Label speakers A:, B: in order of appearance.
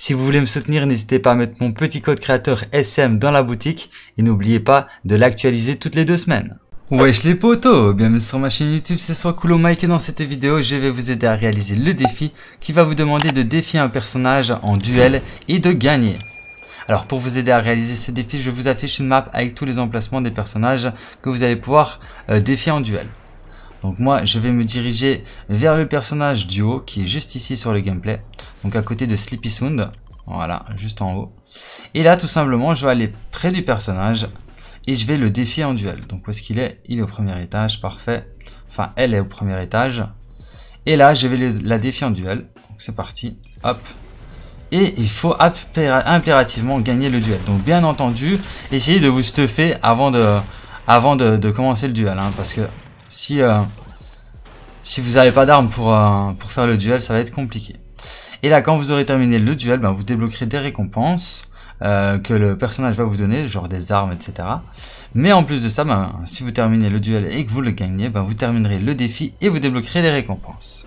A: Si vous voulez me soutenir, n'hésitez pas à mettre mon petit code créateur SM dans la boutique et n'oubliez pas de l'actualiser toutes les deux semaines. Wesh les potos Bienvenue sur ma chaîne YouTube, c'est soit Coolo Mike et dans cette vidéo, je vais vous aider à réaliser le défi qui va vous demander de défier un personnage en duel et de gagner. Alors pour vous aider à réaliser ce défi, je vous affiche une map avec tous les emplacements des personnages que vous allez pouvoir euh, défier en duel. Donc moi, je vais me diriger vers le personnage du haut qui est juste ici sur le gameplay. Donc à côté de Sleepy Sound. Voilà, juste en haut. Et là, tout simplement, je vais aller près du personnage et je vais le défier en duel. Donc où est-ce qu'il est, Il est au premier étage, parfait. Enfin, elle est au premier étage. Et là, je vais la défier en duel. Donc c'est parti, hop. Et il faut impérativement gagner le duel. Donc bien entendu, essayez de vous stuffer avant de, avant commencer le duel. Hein, parce que si, euh, si vous n'avez pas d'armes euh, pour, faire le duel, ça va être compliqué. Et là, quand vous aurez terminé le duel, ben, vous débloquerez des récompenses euh, que le personnage va vous donner, genre des armes, etc. Mais en plus de ça, ben, si vous terminez le duel et que vous le gagnez, ben, vous terminerez le défi et vous débloquerez des récompenses.